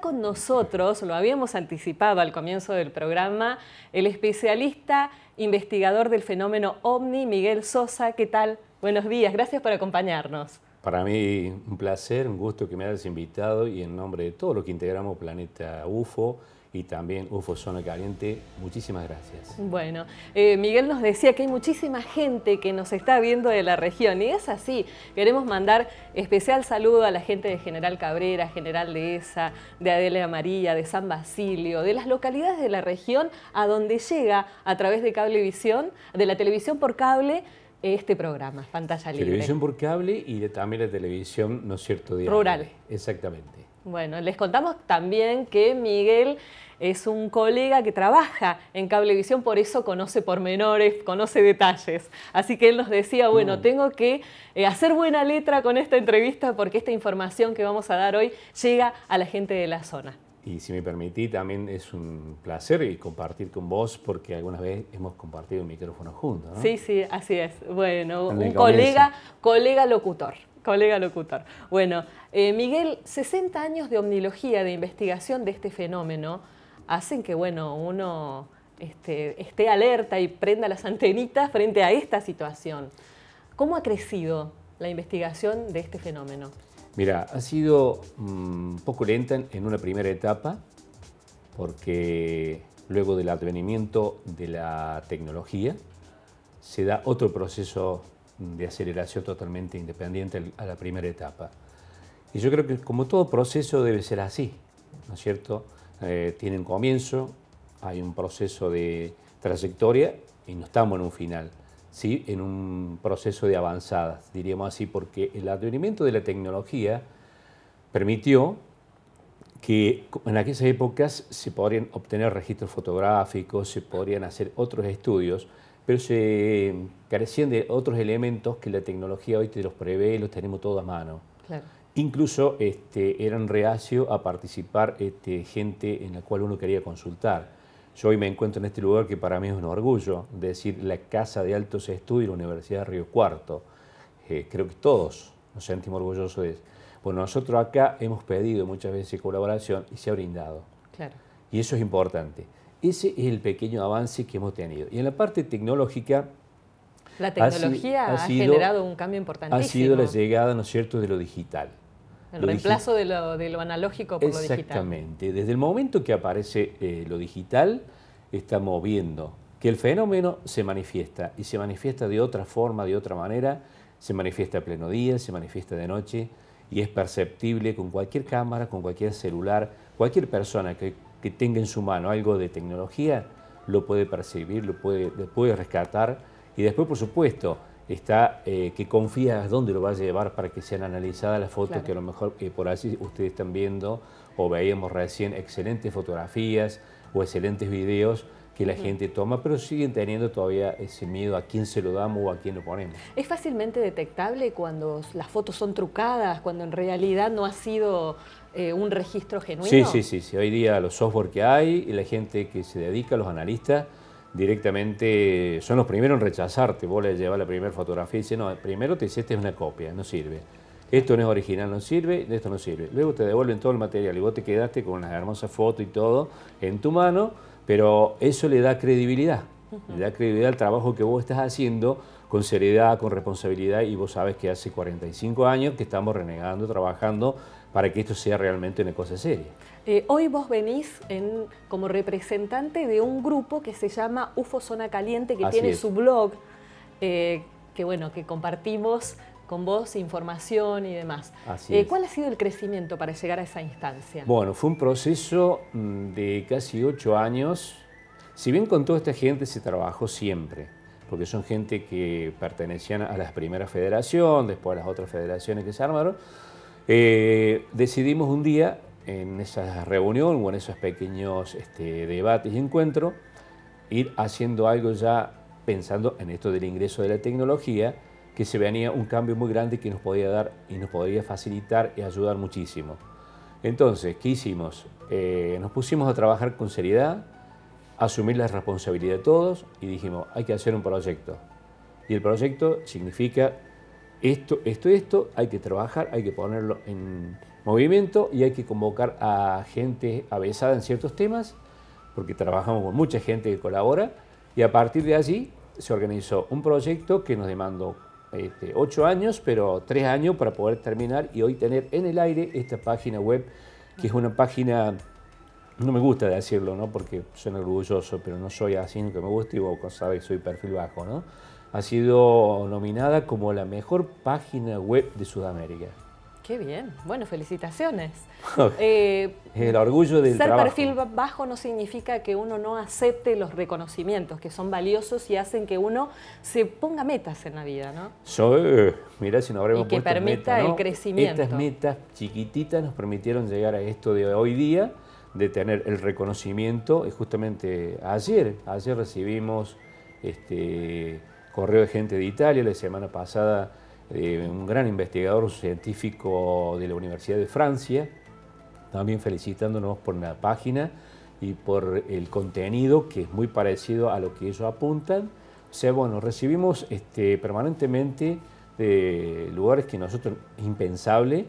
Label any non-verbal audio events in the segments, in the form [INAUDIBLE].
con nosotros, lo habíamos anticipado al comienzo del programa, el especialista investigador del fenómeno OVNI, Miguel Sosa. ¿Qué tal? Buenos días, gracias por acompañarnos. Para mí un placer, un gusto que me hayas invitado y en nombre de todo lo que integramos Planeta UFO, y también UFO Zona Caliente. Muchísimas gracias. Bueno, eh, Miguel nos decía que hay muchísima gente que nos está viendo de la región y es así. Queremos mandar especial saludo a la gente de General Cabrera, General Dehesa, de Adelia María, de San Basilio, de las localidades de la región a donde llega a través de cablevisión, de la televisión por cable, este programa, Pantalla Libre. Televisión por cable y también la televisión, ¿no es cierto? Diario. Rural. Exactamente. Bueno, les contamos también que Miguel es un colega que trabaja en Cablevisión, por eso conoce pormenores, conoce detalles. Así que él nos decía, bueno, mm. tengo que eh, hacer buena letra con esta entrevista porque esta información que vamos a dar hoy llega a la gente de la zona. Y si me permití, también es un placer compartir con vos, porque algunas veces hemos compartido un micrófono juntos. Sí, sí, así es. Bueno, un colega, colega locutor. Colega locutor. Bueno, eh, Miguel, 60 años de omnilogía, de investigación de este fenómeno, hacen que, bueno, uno este, esté alerta y prenda las antenitas frente a esta situación. ¿Cómo ha crecido la investigación de este fenómeno? Mira, ha sido un mm, poco lenta en una primera etapa porque luego del advenimiento de la tecnología se da otro proceso de aceleración totalmente independiente a la primera etapa. Y yo creo que como todo proceso debe ser así, ¿no es cierto? Eh, tiene un comienzo, hay un proceso de trayectoria y no estamos en un final. ¿sí? en un proceso de avanzadas, diríamos así, porque el advenimiento de la tecnología permitió que en aquellas épocas se podrían obtener registros fotográficos, se podrían hacer otros estudios, pero se carecían de otros elementos que la tecnología hoy te los prevé, los tenemos todos a mano. Claro. Incluso este, eran reacio a participar este, gente en la cual uno quería consultar. Yo hoy me encuentro en este lugar que para mí es un orgullo, decir la Casa de Altos Estudios la Universidad de Río Cuarto. Eh, creo que todos nos sentimos orgullosos de eso. Bueno, nosotros acá hemos pedido muchas veces colaboración y se ha brindado. Claro. Y eso es importante. Ese es el pequeño avance que hemos tenido. Y en la parte tecnológica... La tecnología ha, generado un cambio importantísimo. Ha sido la llegada, ¿no es cierto?, de lo digital. El reemplazo de lo, analógico por lo digital. Exactamente. Desde el momento que aparece eh, lo digital, estamos viendo que el fenómeno se manifiesta y se manifiesta de otra forma, de otra manera, se manifiesta a pleno día, se manifiesta de noche y es perceptible con cualquier cámara, con cualquier celular, cualquier persona que, tenga en su mano algo de tecnología, lo puede percibir, lo puede, lo puede rescatar y después, por supuesto, está eh, que confías dónde lo vas a llevar para que sean analizadas las fotos que a lo mejor eh, por así ustedes están viendo o veíamos recién excelentes fotografías o excelentes videos que la gente toma, pero siguen teniendo todavía ese miedo a quién se lo damos o a quién lo ponemos. ¿Es fácilmente detectable cuando las fotos son trucadas, cuando en realidad no ha sido eh, un registro genuino? Sí, sí, sí, sí. Hoy día los software que hay y la gente que se dedica, los analistas, directamente son los primeros en rechazarte. Vos le llevas la primera fotografía y dices, no, primero te dice, es una copia, no sirve. Esto no es original, no sirve, esto no sirve. Luego te devuelven todo el material y vos te quedaste con las hermosas fotos y todo en tu mano, pero eso le da credibilidad. Le da credibilidad al trabajo que vos estás haciendo con seriedad, con responsabilidad y vos sabes que hace 45 años que estamos renegando, trabajando para que esto sea realmente una cosa seria. Eh, hoy vos venís como representante de un grupo que se llama UFO Zona Caliente, que tiene su blog, eh, que bueno, que compartimos con vos información y demás. Eh, ¿Cuál ha sido el crecimiento para llegar a esa instancia? Bueno, fue un proceso mm, de casi ocho años. Si bien con toda esta gente se trabajó siempre, porque son gente que pertenecían a las primeras federaciones, después a las otras federaciones que se armaron, eh, decidimos un día en esa reunión o en esos pequeños este, debates y encuentros ir haciendo algo ya pensando en esto del ingreso de la tecnología, que se venía un cambio muy grande que nos podía dar y nos podría facilitar y ayudar muchísimo. Entonces, ¿qué hicimos? Eh, nos pusimos a trabajar con seriedad, asumir la responsabilidad de todos y dijimos, hay que hacer un proyecto. Y el proyecto significa esto, esto, esto, hay que trabajar, hay que ponerlo en movimiento y hay que convocar a gente avesada en ciertos temas, porque trabajamos con mucha gente que colabora, y a partir de allí se organizó un proyecto que nos demandó este, ocho años, pero tres años para poder terminar y hoy tener en el aire esta página web, que es una página no me gusta decirlo, ¿no? Porque suena orgulloso, pero no soy así, que me guste. y vos sabés que soy perfil bajo, ¿no? Ha sido nominada como la mejor página web de Sudamérica. Qué bien. Bueno, felicitaciones. [LAUGHS] Eh, el orgullo del ser perfil bajo no significa que uno no acepte los reconocimientos, que son valiosos y hacen que uno se ponga metas en la vida, ¿no? So, mirá si no habremos y que permita el crecimiento. Estas metas chiquititas nos permitieron llegar a esto de hoy día de tener el reconocimiento. es justamente ayer, ayer recibimos este, correo de gente de Italia, la semana pasada eh, un gran investigador científico de la Universidad de Francia, también felicitándonos por la página y por el contenido que es muy parecido a lo que ellos apuntan. O sea, bueno, recibimos este, permanentemente de lugares que nosotros impensable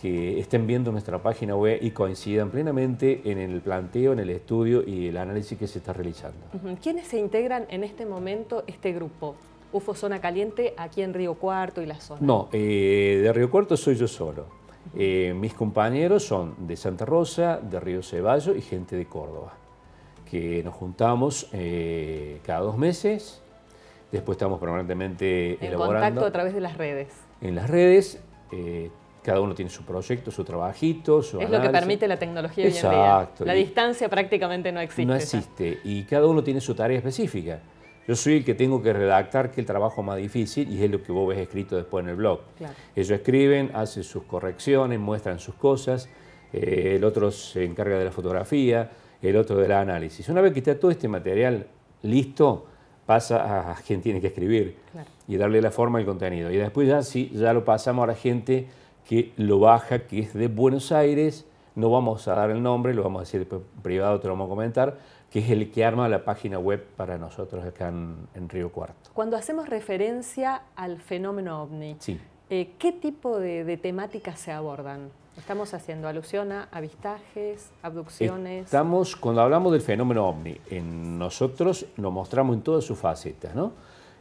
que estén viendo nuestra página web y coincidan plenamente en el planteo, en el estudio y el análisis que se está realizando. ¿Quiénes se integran en este momento este grupo? UFO Zona Caliente aquí en Río Cuarto y la zona. No, eh, de Río Cuarto soy yo solo. Eh, mis compañeros son de Santa Rosa, de Río Ceballo y gente de Córdoba, que nos juntamos eh, cada dos meses, después estamos permanentemente en elaborando. En contacto a través de las redes. En las redes, cada uno tiene su proyecto, su trabajito, su Es lo que permite la tecnología hoy en día. La distancia prácticamente no existe. No existe. Y cada uno tiene su tarea específica. Yo soy el que tengo que redactar, que el trabajo más difícil, y es lo que vos ves escrito después en el blog. Ellos escriben, hacen sus correcciones, muestran sus cosas, eh, el otro se encarga de la fotografía, el otro del análisis. Una vez que está todo este material listo, pasa a quien tiene que escribir y darle la forma al contenido. Y después ya sí, ya lo pasamos a la gente que lo baja, que es de Buenos Aires, no vamos a dar el nombre, lo vamos a decir privado, te lo vamos a comentar, que es el que arma la página web para nosotros acá en, Río Cuarto. Cuando hacemos referencia al fenómeno ovni, eh, ¿qué tipo de, temáticas se abordan? Estamos haciendo alusión a avistajes, abducciones. Estamos, cuando hablamos del fenómeno ovni, nosotros nos mostramos en todas sus facetas, ¿no?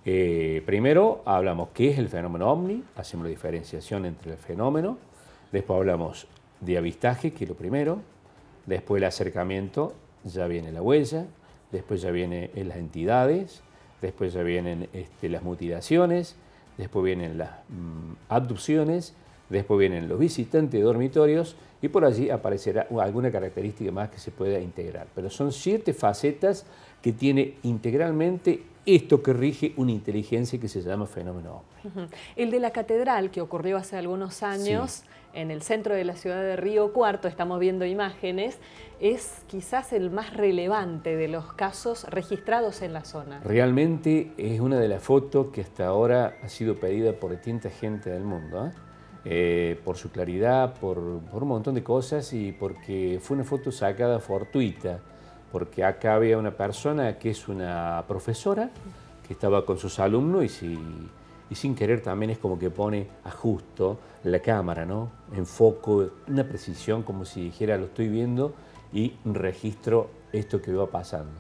Eh, primero hablamos qué es el fenómeno ovni, hacemos la diferenciación entre el fenómeno, después hablamos de avistaje, que es lo primero, después el acercamiento, ya viene la huella, después ya vienen las entidades, después ya vienen este, las mutilaciones, después vienen las mm, abducciones, después vienen los visitantes de dormitorios y por allí aparecerá alguna característica más que se pueda integrar. Pero son siete facetas que tiene integralmente esto que rige una inteligencia que se llama fenómeno El de la catedral que ocurrió hace algunos años en el centro de la ciudad de Río Cuarto, estamos viendo imágenes, es quizás el más relevante de los casos registrados en la zona. Realmente es una de las fotos que hasta ahora ha sido pedida por distinta gente del mundo. ¿eh? Eh, por su claridad, por, un montón de cosas y porque fue una foto sacada fortuita porque acá había una persona que es una profesora que estaba con sus alumnos y, sin querer también es como que pone a justo la cámara, ¿no? En foco, una precisión como si dijera lo estoy viendo y registro esto que va pasando.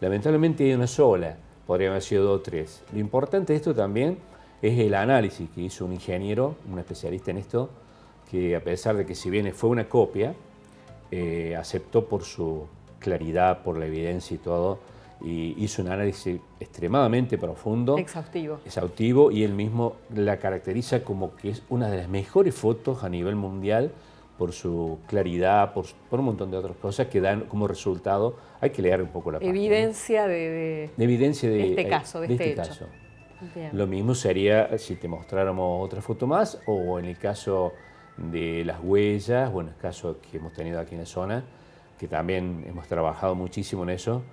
Lamentablemente hay una sola, podría haber sido dos o tres. Lo importante de esto también es el análisis que hizo un ingeniero, un especialista en esto, que a pesar de que si bien fue una copia, eh, aceptó por su claridad, por la evidencia y todo, y hizo un análisis extremadamente profundo. Exhaustivo. Exhaustivo y él mismo la caracteriza como que es una de las mejores fotos a nivel mundial por su claridad, por, un montón de otras cosas que dan como resultado, hay que leer un poco la Evidencia De, de, Evidencia de, este eh, caso, de, este, este Lo mismo sería si te mostráramos otra foto más o en el caso de las huellas o en el caso que hemos tenido aquí en la zona, que también hemos trabajado muchísimo en eso,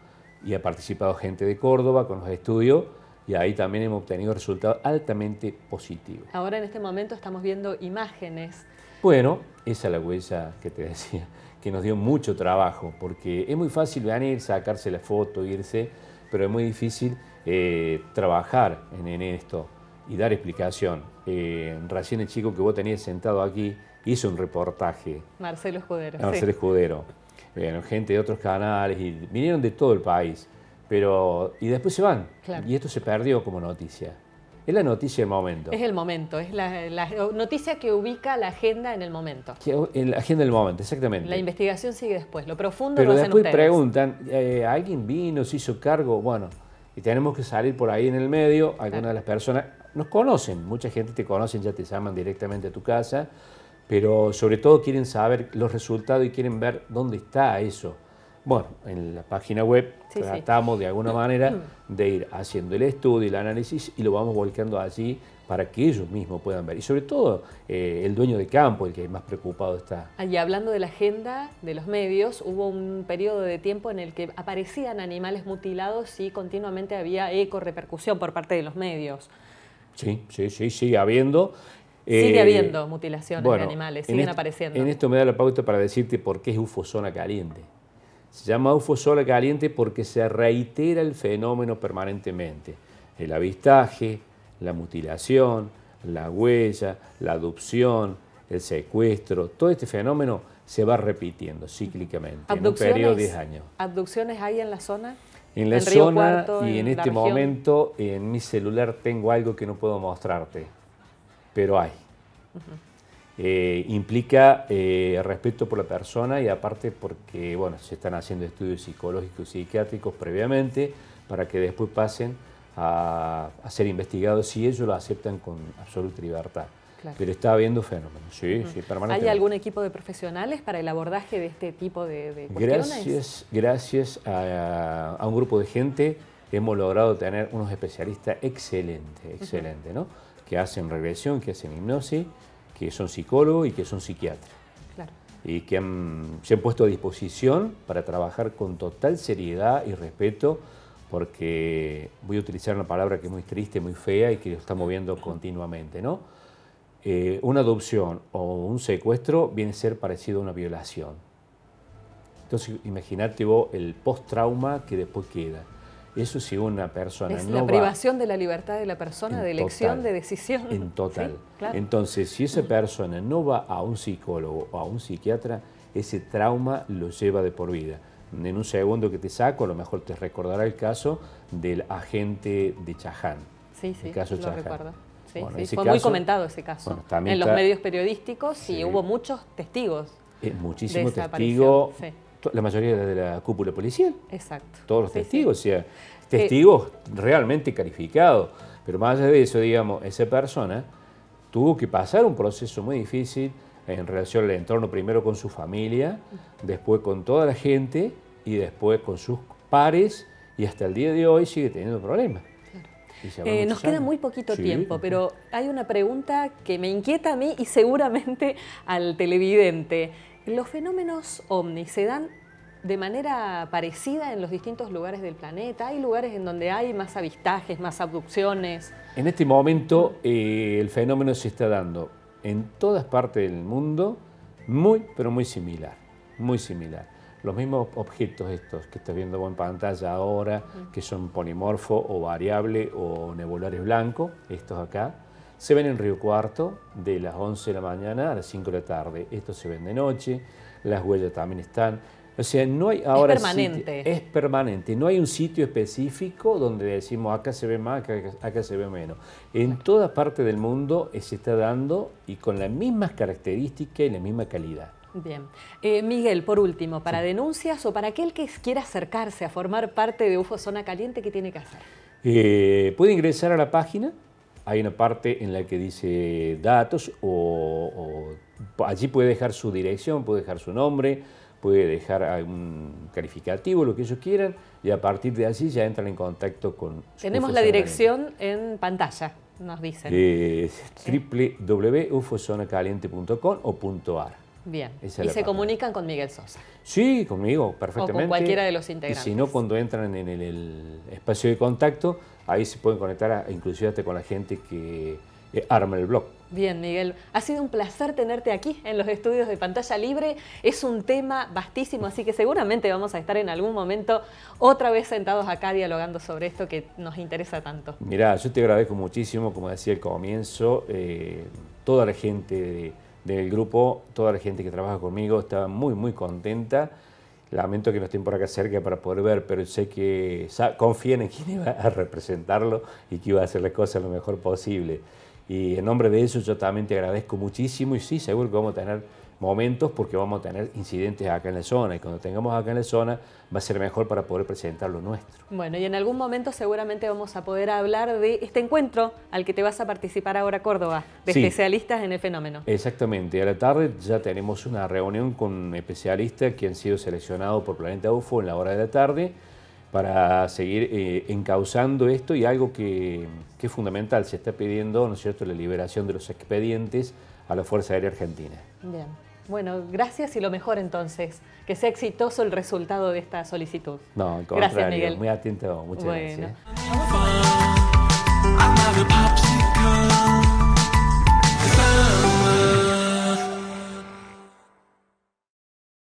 y ha participado gente de Córdoba con los estudios, y ahí también hemos obtenido resultados altamente positivos. Ahora en este momento estamos viendo imágenes. Bueno, esa es la huella que te decía, [LAUGHS] que nos dio mucho trabajo, porque es muy fácil venir, sacarse la foto, irse, pero es muy difícil eh, trabajar en, esto y dar explicación. Eh, recién el chico que vos tenías sentado aquí hizo un reportaje. Marcelo Escudero. Marcelo Escudero. Bueno, gente de otros canales y vinieron de todo el país. Pero, y después se van. Y esto se perdió como noticia. Es la noticia del momento. Es el momento, es la, noticia que ubica la agenda en el momento. en eh, la agenda del momento, exactamente. La investigación sigue después, lo profundo Pero lo pero después preguntan, eh, ¿alguien vino, se hizo cargo? Bueno, y tenemos que salir por ahí en el medio. Algunas de las personas nos conocen, mucha gente te conocen, ya te llaman directamente a tu casa pero sobre todo quieren saber los resultados y quieren ver dónde está eso. Bueno, en la página web tratamos de alguna manera mm. de ir haciendo el estudio, y el análisis y lo vamos volcando allí para que ellos mismos puedan ver. Y sobre todo eh, el dueño de campo, el que más preocupado está. Ah, y hablando de la agenda de los medios, hubo un periodo de tiempo en el que aparecían animales mutilados y continuamente había eco repercusión por parte de los medios. Sí, sí, sí, sigue habiendo. Sigue eh, habiendo mutilaciones de animales, siguen en apareciendo. En esto me da la pauta para decirte por qué es ufo zona caliente. Se llama ufo zona caliente porque se reitera el fenómeno permanentemente. El avistaje, la mutilación, la huella, la adopción, el secuestro, todo este fenómeno se va repitiendo cíclicamente en un periodo de 10 años. ¿Abducciones hay en la zona? En la zona y en este momento en mi celular tengo algo que no puedo mostrarte pero hay. Eh, implica eh, respeto por la persona y aparte porque, bueno, se están haciendo estudios psicológicos y psiquiátricos previamente para que después pasen a, ser investigados si ellos lo aceptan con absoluta libertad. Pero está habiendo fenómenos, sí, sí, ¿Hay algún equipo de profesionales para el abordaje de este tipo de, de cuestiones? Gracias, a, un grupo de gente hemos logrado tener unos especialistas excelentes, excelentes, ¿no? que hacen regresión, que hacen hipnosis, que son psicólogos y que son psiquiatras. Y que se han puesto a disposición para trabajar con total seriedad y respeto, porque voy a utilizar una palabra que es muy triste, muy fea y que lo está moviendo continuamente, ¿no? Eh, una adopción o un secuestro viene a ser parecido a una violación. Entonces, imagínate vos el post-trauma que después queda. Eso si una persona es la privación de la libertad de la persona de elección, de decisión. En total. Entonces, si esa persona no va a un psicólogo o a un psiquiatra, ese trauma lo lleva de por vida. En un segundo que te saco, a lo mejor te recordará el caso del agente de Chaján. Sí, sí, caso lo Sí, Fue muy comentado ese caso en los medios periodísticos y hubo muchos testigos. Eh, muchísimos testigos testigo la mayoría de la cúpula policial. Exacto. Todos los testigos, o sea, eh, testigos realmente calificados. Pero más allá de eso, digamos, esa persona tuvo que pasar un proceso muy difícil en relación al entorno, primero con su familia, después con toda la gente y después con sus pares y hasta el día de hoy sigue teniendo problemas. Eh, nos queda muy poquito tiempo, pero hay una pregunta que me inquieta a mí y seguramente al televidente. Los fenómenos ovnis se dan de manera parecida en los distintos lugares del planeta. Hay lugares en donde hay más avistajes, más abducciones. En este momento eh, el fenómeno se está dando en todas partes del mundo, muy, pero muy similar, muy similar. Los mismos objetos estos que estás viendo en pantalla ahora, que son polimorfo o variable o nebulares blanco, estos acá, se ven en Río Cuarto de las 11 de la mañana a las 5 de la tarde. Esto se ven de noche, las huellas también están. O sea, no hay ahora... Es permanente. es permanente. No hay un sitio específico donde decimos acá se ve más, acá, acá se ve menos. En toda parte del mundo eh, se está dando y con las mismas características y la misma calidad. Bien. Eh, Miguel, por último, para denuncias o para aquel que quiera acercarse a formar parte de UFO Zona Caliente, ¿qué tiene que hacer? Eh, puede ingresar a la página hay una parte en la que dice datos o, allí puede dejar su dirección, puede dejar su nombre, puede dejar algún calificativo, lo que ellos quieran, y a partir de allí ya entran en contacto con... Tenemos la dirección en pantalla, nos dicen. www.ufosonacaliente.com o .ar. Bien. y se comunican con Miguel Sosa. Sí, conmigo, perfectamente. O con cualquiera de los integrantes. Y si no, cuando entran en el, espacio de contacto, ahí se pueden conectar inclusive con la gente que eh, arma el blog. Bien, Miguel, ha sido un placer tenerte aquí en los estudios de pantalla libre. Es un tema vastísimo, así que seguramente vamos a estar en algún momento otra vez sentados acá dialogando sobre esto que nos interesa tanto. Mirá, yo te agradezco muchísimo, como decía al comienzo, eh, toda la gente de del grupo, toda la gente que trabaja conmigo estaba muy, muy contenta. Lamento que no estén por acá cerca para poder ver, pero sé que confían en quién iba [LAUGHS] a representarlo y que iba a hacer las cosas lo mejor posible. Y en nombre de eso yo también te agradezco muchísimo y sí, seguro que vamos a tener momentos porque vamos a tener incidentes acá en la zona y cuando tengamos acá en la zona va a ser mejor para poder presentar lo nuestro. Bueno, y en algún momento seguramente vamos a poder hablar de este encuentro al que te vas a participar ahora Córdoba, de especialistas en el fenómeno. Exactamente, a la tarde ya tenemos una reunión con especialistas que han sido seleccionados por Planeta UFO en la hora de la tarde para seguir eh, encauzando esto y algo que, es fundamental, se está pidiendo, ¿no es cierto?, la liberación de los expedientes a la Fuerza Aérea Argentina. Bien. Bueno, gracias y lo mejor entonces. Que sea exitoso el resultado de esta solicitud. No, al contrario, gracias, muy atento, muchas bueno. gracias.